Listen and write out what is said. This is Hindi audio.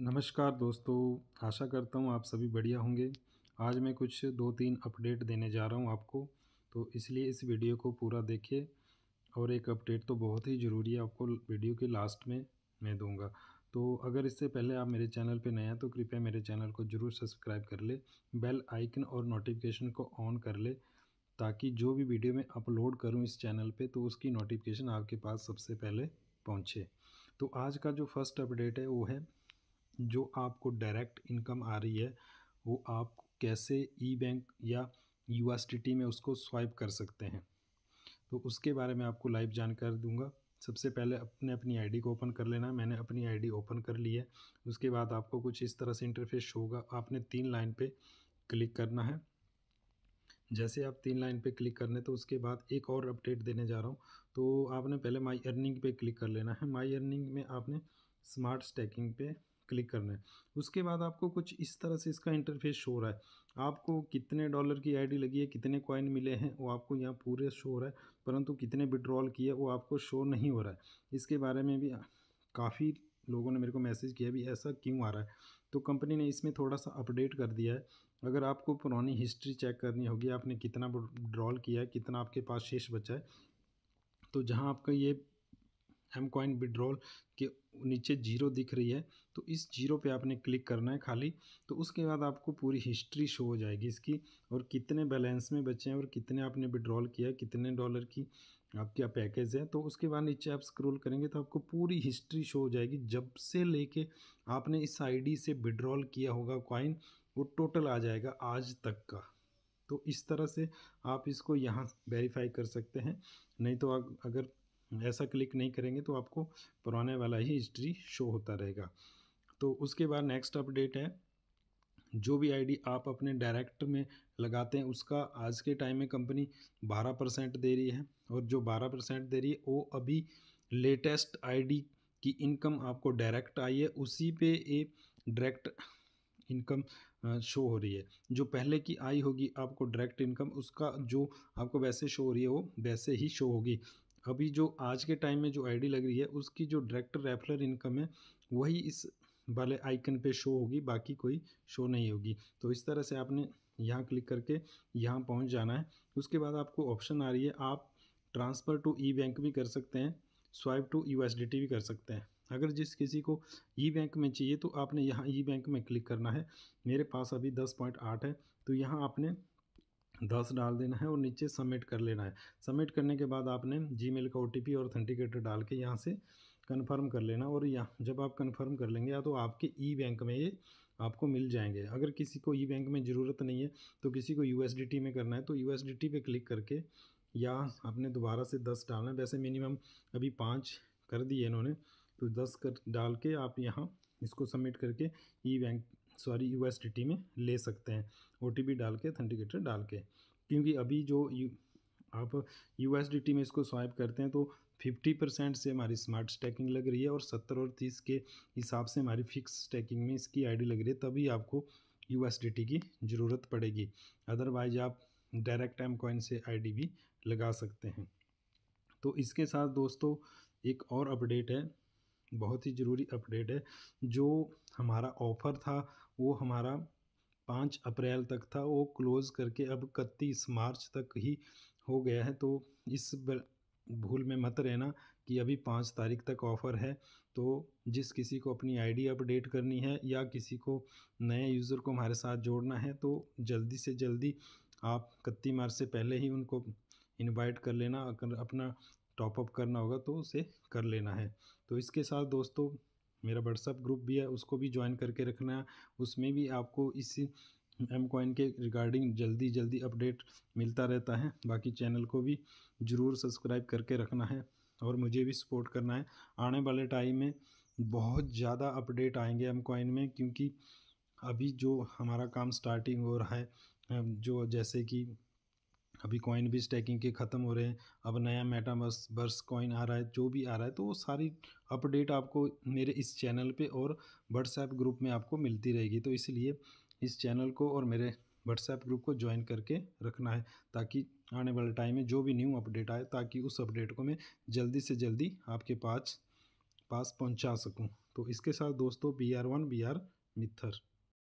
नमस्कार दोस्तों आशा करता हूँ आप सभी बढ़िया होंगे आज मैं कुछ दो तीन अपडेट देने जा रहा हूँ आपको तो इसलिए इस वीडियो को पूरा देखिए और एक अपडेट तो बहुत ही ज़रूरी है आपको वीडियो के लास्ट में मैं दूंगा तो अगर इससे पहले आप मेरे चैनल पर नए हैं तो कृपया मेरे चैनल को ज़रूर सब्सक्राइब कर ले बेल आइकन और नोटिफिकेशन को ऑन कर ले ताकि जो भी वीडियो मैं अपलोड करूँ इस चैनल पर तो उसकी नोटिफिकेशन आपके पास सबसे पहले पहुँचे तो आज का जो फर्स्ट अपडेट है वो है जो आपको डायरेक्ट इनकम आ रही है वो आप कैसे ई बैंक या यू में उसको स्वाइप कर सकते हैं तो उसके बारे में आपको लाइव जानकारी दूंगा सबसे पहले अपने अपनी आईडी को ओपन कर लेना मैंने अपनी आईडी ओपन कर ली है उसके बाद आपको कुछ इस तरह से इंटरफेस होगा आपने तीन लाइन पे क्लिक करना है जैसे आप तीन लाइन पे क्लिक करने तो उसके बाद एक और अपडेट देने जा रहा हूँ तो आपने पहले माई अर्निंग पे क्लिक कर लेना है माई अर्निंग में आपने स्मार्ट स्टैकिंग पे क्लिक करना है उसके बाद आपको कुछ इस तरह से इसका इंटरफेस शो रहा है आपको कितने डॉलर की आईडी लगी है कितने कॉइन मिले हैं वो आपको यहाँ पूरे शो हो रहा है परंतु कितने विड्रॉल किए वो आपको शो नहीं हो रहा है इसके बारे में भी काफ़ी लोगों ने मेरे को मैसेज किया भी ऐसा क्यों आ रहा है तो कंपनी ने इसमें थोड़ा सा अपडेट कर दिया है अगर आपको पुरानी हिस्ट्री चेक करनी होगी आपने कितना ड्रॉल किया है कितना आपके पास शेष बचा है तो जहाँ आपका ये एम कॉइन विड्रॉल के नीचे जीरो दिख रही है तो इस जीरो पे आपने क्लिक करना है खाली तो उसके बाद आपको पूरी हिस्ट्री शो हो जाएगी इसकी और कितने बैलेंस में बचे हैं और कितने आपने विड्रॉल किया है कितने डॉलर की आपका पैकेज है तो उसके बाद नीचे आप स्क्रॉल करेंगे तो आपको पूरी हिस्ट्री शो हो जाएगी जब से लेके आपने इस आईडी से विड्रॉल किया होगा कॉइन वो टोटल आ जाएगा आज तक का तो इस तरह से आप इसको यहाँ वेरीफाई कर सकते हैं नहीं तो अगर ऐसा क्लिक नहीं करेंगे तो आपको पुराने वाला ही हिस्ट्री शो होता रहेगा तो उसके बाद नेक्स्ट अपडेट है जो भी आईडी आप अपने डायरेक्ट में लगाते हैं उसका आज के टाइम में कंपनी बारह परसेंट दे रही है और जो बारह परसेंट दे रही है वो अभी लेटेस्ट आईडी की इनकम आपको डायरेक्ट आई है उसी पे ये डायरेक्ट इनकम शो हो रही है जो पहले की आई होगी आपको डायरेक्ट इनकम उसका जो आपको वैसे शो हो रही है वो वैसे ही शो होगी अभी जो आज के टाइम में जो आईडी लग रही है उसकी जो डायरेक्ट रेफरल इनकम है वही इस वाले आइकन पे शो होगी बाकी कोई शो नहीं होगी तो इस तरह से आपने यहाँ क्लिक करके यहाँ पहुँच जाना है उसके बाद आपको ऑप्शन आ रही है आप ट्रांसफ़र टू ई बैंक भी कर सकते हैं स्वाइप टू यू भी कर सकते हैं अगर जिस किसी को ई बैंक में चाहिए तो आपने यहाँ ई बैंक में क्लिक करना है मेरे पास अभी दस पॉइंट आठ है तो यहाँ आपने दस डाल देना है और नीचे सबमिट कर लेना है सबमिट करने के बाद आपने मेल का ओ और ऑथेंटिकेटर डाल के यहाँ से कन्फर्म कर लेना और यहाँ जब आप कन्फर्म कर लेंगे या तो आपके ई e बैंक में ये आपको मिल जाएंगे अगर किसी को ई e बैंक में ज़रूरत नहीं है तो किसी को यू में करना है तो यू पे क्लिक करके या आपने दोबारा से दस डालना है वैसे मिनिमम अभी पाँच कर दिए इन्होंने तो दस कर डाल के आप यहाँ इसको सबमिट करके ई e बैंक सॉरी यू में ले सकते हैं ओ डाल के अथेंटिकेटर डाल के क्योंकि अभी जो यू आप यू में इसको स्वाइप करते हैं तो 50 परसेंट से हमारी स्मार्ट स्टैकिंग लग रही है और 70 और 30 के हिसाब से हमारी फिक्स स्टैकिंग में इसकी आईडी लग रही है तभी आपको यू की ज़रूरत पड़ेगी अदरवाइज आप डायरेक्ट एम कॉइन से आईडी भी लगा सकते हैं तो इसके साथ दोस्तों एक और अपडेट है बहुत ही ज़रूरी अपडेट है जो हमारा ऑफ़र था वो हमारा पाँच अप्रैल तक था वो क्लोज़ करके अब इकतीस मार्च तक ही हो गया है तो इस भूल में मत रहना कि अभी पाँच तारीख तक ऑफ़र है तो जिस किसी को अपनी आईडी अपडेट करनी है या किसी को नए यूज़र को हमारे साथ जोड़ना है तो जल्दी से जल्दी आप इकतीस मार्च से पहले ही उनको इनवाइट कर लेना अगर अपना टॉपअप करना होगा तो उसे कर लेना है तो इसके साथ दोस्तों मेरा व्हाट्सअप ग्रुप भी है उसको भी ज्वाइन करके रखना है उसमें भी आपको इस एम कॉइन के रिगार्डिंग जल्दी जल्दी अपडेट मिलता रहता है बाकी चैनल को भी ज़रूर सब्सक्राइब करके रखना है और मुझे भी सपोर्ट करना है आने वाले टाइम में बहुत ज़्यादा अपडेट आएंगे एम कॉइन में क्योंकि अभी जो हमारा काम स्टार्टिंग हो रहा है जो जैसे कि अभी कॉइन भी स्टैकिंग के ख़त्म हो रहे हैं अब नया मेटावर्स बर्स कॉइन आ रहा है जो भी आ रहा है तो वो सारी अपडेट आपको मेरे इस चैनल पे और व्हाट्सएप ग्रुप में आपको मिलती रहेगी तो इसलिए इस चैनल को और मेरे व्हाट्सएप ग्रुप को ज्वाइन करके रखना है ताकि आने वाले टाइम में जो भी न्यू अपडेट आए ताकि उस अपडेट को मैं जल्दी से जल्दी आपके पास पास पहुँचा सकूँ तो इसके साथ दोस्तों B R one B R मिथर